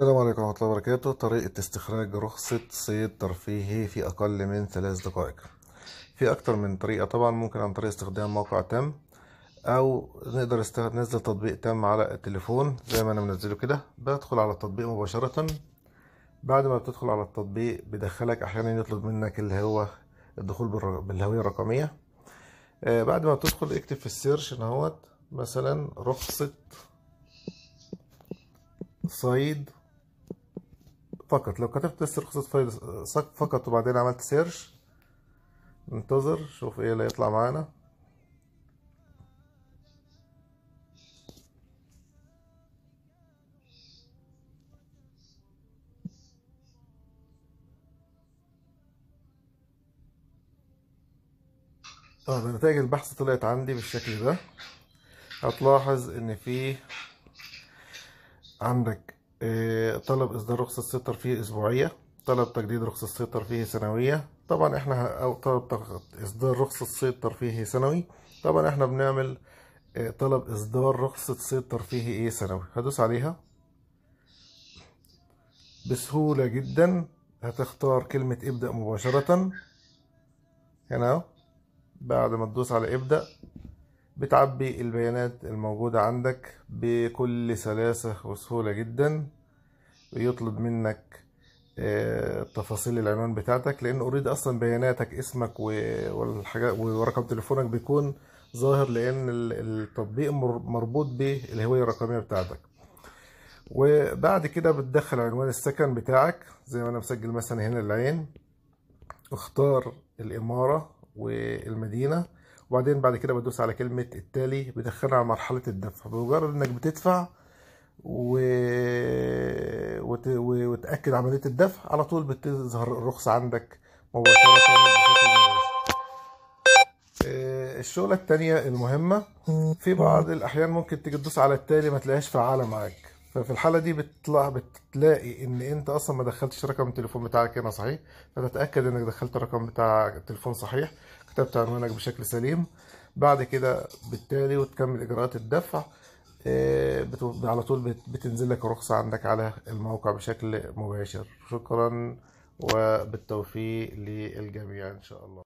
السلام عليكم ورحمة الله وبركاته طريقة استخراج رخصة صيد ترفيهي في أقل من ثلاث دقائق في أكتر من طريقة طبعا ممكن عن طريق استخدام موقع تم أو نقدر ننزل تطبيق تم على التليفون زي ما أنا منزله كده بدخل على التطبيق مباشرة بعد ما بتدخل على التطبيق بيدخلك أحيانا يطلب منك اللي هو الدخول بالهوية الرقمية آه، بعد ما بتدخل اكتب في السيرش هو مثلا رخصة صيد فقط لو كتبت بس رخصة فايل فقط وبعدين عملت سيرش ننتظر شوف ايه اللي هيطلع معانا اه نتائج البحث طلعت عندي بالشكل ده هتلاحظ ان في عندك آه، طلب إصدار رخصة سيطر فيه أسبوعية طلب تجديد رخصة سيطر فيه سنوية طبعا احنا أو طلب إصدار رخصة صيد ترفيهي سنوي طبعا احنا بنعمل آه، طلب إصدار رخصة صيد ترفيهي ايه سنوي هدوس عليها بسهولة جدا هتختار كلمة ابدأ مباشرة هنا بعد ما تدوس على ابدأ بتعبي البيانات الموجودة عندك بكل سلاسة وسهولة جدا بيطلب منك آه، تفاصيل العنوان بتاعتك لان أريد اصلا بياناتك اسمك ورقم تليفونك بيكون ظاهر لان التطبيق مربوط بالهويه الرقميه بتاعتك وبعد كده بتدخل عنوان السكن بتاعك زي ما انا مسجل مثلا هنا العين اختار الاماره والمدينه وبعدين بعد كده بدوس على كلمة التالي بيدخلنا على مرحلة الدفع بمجرد انك بتدفع و... وت... وتأكد عملية الدفع على طول بتظهر الرخصة عندك مباشرة بشكل مباشر آه، الشغلة التانية المهمة في بعض الأحيان ممكن تيجي تدوس على التالي ما تلاقيهاش فعالة معاك ففي الحالة دي بتطلع بتلاقي إن أنت أصلا ما دخلتش رقم التليفون بتاعك هنا صحيح فتتأكد إنك دخلت الرقم بتاع التليفون صحيح كتبت عنوانك بشكل سليم بعد كده بالتالي وتكمل اجراءات الدفع آه، على طول بتنزل لك الرخصة عندك على الموقع بشكل مباشر شكرا وبالتوفيق للجميع ان شاء الله